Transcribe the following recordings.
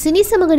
cine சமூக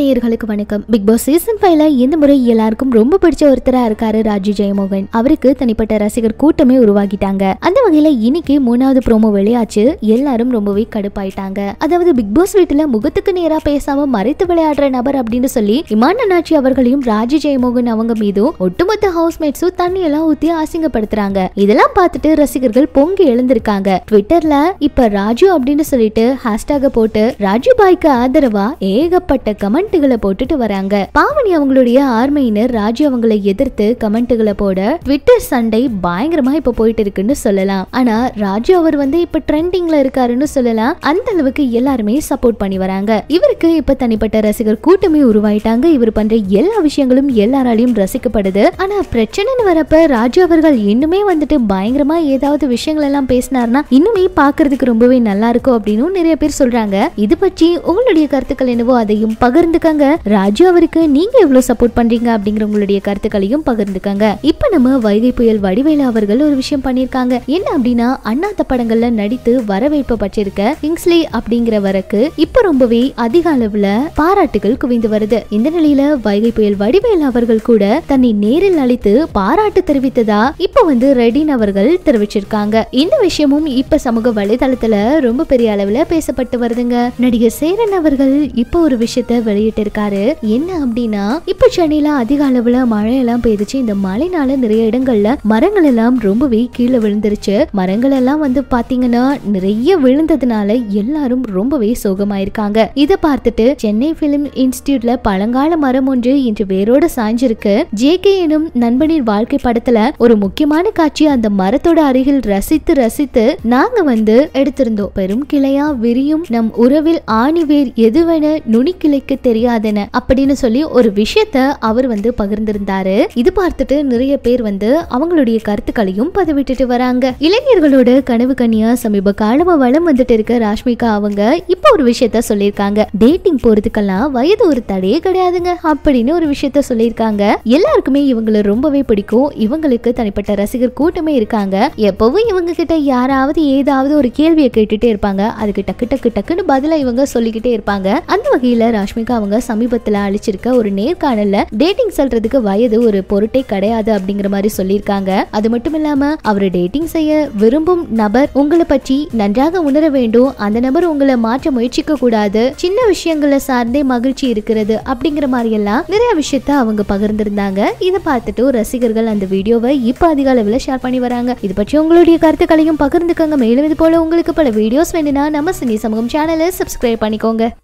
வணக்கம் big Boss season ஃபைவ்ல இந்த முறை எல்லாருக்கும் ரொம்ப பிடிச்ச ஒருத்தரா இருக்காரு ராஜி ஜெயமோகன் அவருக்கு தனிப்பட்ட ரசிகர் கூட்டமே உருவாகிட்டாங்க அந்த வகையில இன்னைக்கு மூணாவது ப்ரோமோ வெளியாச்சு எல்லாரும் ரொம்பவே கடுப்பாயிட்டாங்க அதாவது பிக் பாஸ் வீட்டுல முகத்துக்கு நேரா பேசாம மறைத்து விளையாடுற நபர் அப்படின்னு சொல்லி இமான் அண்ணாச்சி அவர்களையும் ராஜி ஜெயமோகன் அவங்க மீதும் ஒட்டுமொத்த ஹவுஸ்மேட்ஸும் தண்ணி எல்லாம் ஊத்தி அசிங்கப்படுத்துறாங்க இதெல்லாம் பார்த்துட்டு ரசிகர்கள் பொங்கி எழுந்திருக்காங்க ட்விட்டர்ல இப்ப ராஜு அப்படின்னு சொல்லிட்டு ஹேஷ்டாக போட்டு ராஜு பாய்க்கு ஆதரவா ஏகப்ப ஏகப்பட்ட கமெண்ட்டுகளை போட்டுட்டு வராங்க பாவனி அவங்களுடைய ஆர்மையினர் ராஜு அவங்களை எதிர்த்து கமெண்ட்டுகளை போட ட்விட்டர் சண்டை பயங்கரமா இப்ப போயிட்டு இருக்குன்னு சொல்லலாம் ஆனா ராஜு அவர் வந்து இப்ப ட்ரெண்டிங்ல இருக்காருன்னு சொல்லலாம் அந்த அளவுக்கு எல்லாருமே சப்போர்ட் பண்ணி வராங்க இவருக்கு இப்ப தனிப்பட்ட ரசிகர் கூட்டமே உருவாயிட்டாங்க இவர் பண்ற எல்லா விஷயங்களும் எல்லாராலையும் ரசிக்கப்படுது ஆனா பிரச்சனைன்னு வரப்ப ராஜு அவர்கள் இன்னுமே வந்துட்டு பயங்கரமா ஏதாவது விஷயங்கள் எல்லாம் பேசினார்னா இன்னுமே பாக்குறதுக்கு ரொம்பவே நல்லா இருக்கும் அப்படின்னு நிறைய பேர் சொல்றாங்க இது பற்றி உங்களுடைய கருத்துக்கள் என்னவோ அதை கருத்துக்களையும் பகிர்ந்துக்கங்க ராஜு அவருக்கு நீங்க எவ்வளவு சப்போர்ட் பண்றீங்க அப்படிங்கிற உங்களுடைய கருத்துக்களையும் பகிர்ந்துக்கங்க இப்ப நம்ம வைகை புயல் வடிவேலு அவர்கள் ஒரு விஷயம் பண்ணிருக்காங்க என்ன அப்படின்னா அண்ணாத்த படங்கள்ல நடித்து வரவேற்பு பற்றிருக்க கிங்ஸ்லி அப்படிங்கிறவருக்கு இப்ப ரொம்பவே அதிக அளவுல பாராட்டுகள் குவிந்து வருது இந்த நிலையில வைகை புயல் வடிவேலு அவர்கள் கூட தன்னை நேரில் அழைத்து பாராட்டு தெரிவித்ததா இப்ப வந்து ரெடின் அவர்கள் தெரிவிச்சிருக்காங்க இந்த விஷயமும் இப்ப சமூக வலைதளத்துல ரொம்ப பெரிய அளவுல பேசப்பட்டு வருதுங்க நடிகர் சேரன் அவர்கள் இப்ப ஒரு விஷயம் விஷயத்த வெளியிட்டிருக்காரு என்ன அப்படின்னா இப்ப சென்னையில அதிக அளவுல மழை எல்லாம் பெய்துச்சு இந்த மழைனால நிறைய இடங்கள்ல மரங்கள் எல்லாம் ரொம்பவே கீழே விழுந்துருச்சு மரங்கள் எல்லாம் வந்து பாத்தீங்கன்னா நிறைய விழுந்ததுனால எல்லாரும் ரொம்பவே சோகமாயிருக்காங்க இதை பார்த்துட்டு சென்னை பிலிம் இன்ஸ்டியூட்ல பழங்கால மரம் ஒன்று இன்று வேரோட சாஞ்சிருக்கு ஜே கே எனும் நண்பனின் வாழ்க்கை படத்துல ஒரு முக்கியமான காட்சி அந்த மரத்தோட அருகில் ரசித்து ரசித்து நாங்க வந்து எடுத்திருந்தோம் பெரும் கிளையா விரியும் நம் உறவில் ஆணிவேர் எதுவென நுனி கிளைக்கு தெரியாதன அப்படின்னு சொல்லி ஒரு விஷயத்த அவர் வந்து பகிர்ந்திருந்தாரு இது பார்த்துட்டு நிறைய பேர் வந்து அவங்களுடைய கருத்துக்களையும் பதிவிட்டுட்டு வராங்க இளைஞர்களோட கனவு கனியா சமீப காலமா வளம் வந்துட்டு இருக்க ராஷ்மிகா அவங்க இப்போ ஒரு விஷயத்த சொல்லியிருக்காங்க டேட்டிங் போறதுக்கெல்லாம் வயது ஒரு தடையே கிடையாதுங்க அப்படின்னு ஒரு விஷயத்த சொல்லியிருக்காங்க எல்லாருக்குமே இவங்களை ரொம்பவே பிடிக்கும் இவங்களுக்கு தனிப்பட்ட ரசிகர் கூட்டமே இருக்காங்க எப்பவும் இவங்க கிட்ட யாராவது ஏதாவது ஒரு கேள்வியை கேட்டுட்டே இருப்பாங்க அதுக்கு டக்கு டக்கு டக்குன்னு பதிலாக இவங்க சொல்லிக்கிட்டே இருப்பாங்க அந்த வகையில ராஷ்மிகா அவங்க சமீபத்தில் அழிச்சிருக்க ஒரு நேர்காணல்ல டேட்டிங் சொல்றதுக்கு வயது ஒரு பொருட்டே கிடையாது அப்படிங்கிற மாதிரி சொல்லியிருக்காங்க அது மட்டும் இல்லாம அவர் டேட்டிங் செய்ய விரும்பும் நபர் உங்களை பற்றி நன்றாக உணர வேண்டும் அந்த நபர் உங்களை மாற்ற முயற்சிக்க கூடாது சின்ன விஷயங்களை சார்ந்தே மகிழ்ச்சி இருக்கிறது அப்படிங்கிற மாதிரி எல்லாம் நிறைய விஷயத்த அவங்க பகிர்ந்திருந்தாங்க இதை பார்த்துட்டு ரசிகர்கள் அந்த வீடியோவை இப்போ அதிக அளவில் ஷேர் பண்ணி வராங்க இது பற்றி உங்களுடைய கருத்துக்களையும் பகிர்ந்துக்கோங்க மேலும் இது போல உங்களுக்கு பல வீடியோஸ் வேணும்னா நம்ம சினி சமூகம் சேனலை சப்ஸ்கிரைப் பண்ணிக்கோங்க